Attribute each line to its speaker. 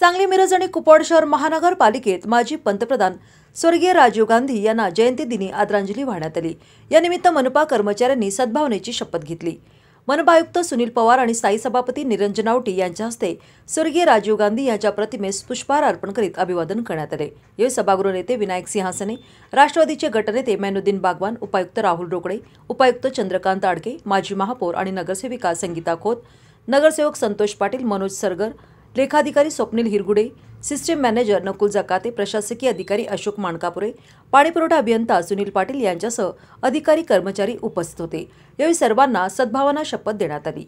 Speaker 1: सांगली मिरज आणि कुपवाड शहर महानगरपालिकेत माजी पंतप्रधान स्वर्गीय राजीव गांधी यांना जयंती दिनी आदरांजली वाहण्यात आली या निमित्त मनपा कर्मचाऱ्यांनी सद्भावनेची शपथ घेतली मनपा आयुक्त सुनील पवार आणि साई सभापती निरंजन आवटी यांच्या हस्ते स्वर्गीय राजीव गांधी यांच्या प्रतिमेस पुष्पहार अर्पण करीत अभिवादन करण्यात आले यावेळी सभागृह नेते विनायक सिंहासने राष्ट्रवादीचे गटनेते मेनुद्दीन बागवान उपायुक्त राहुल रोकडे उपायुक्त चंद्रकांत आडके माजी महापौर आणि नगरसेविका संगीता खोत नगरसेवक संतोष पाटील मनोज सरगर लेखाधिकारी स्वप्नील हिरगुडे सिस्टीम मॅनेजर नकुल जकाते प्रशासकीय अधिकारी अशोक माणकापुरे पाणीपुरवठा अभियंता सुनील पाटील यांच्यासह अधिकारी कर्मचारी उपस्थित होते यावेळी सर्वांना सद्भावना शपथ देण्यात आली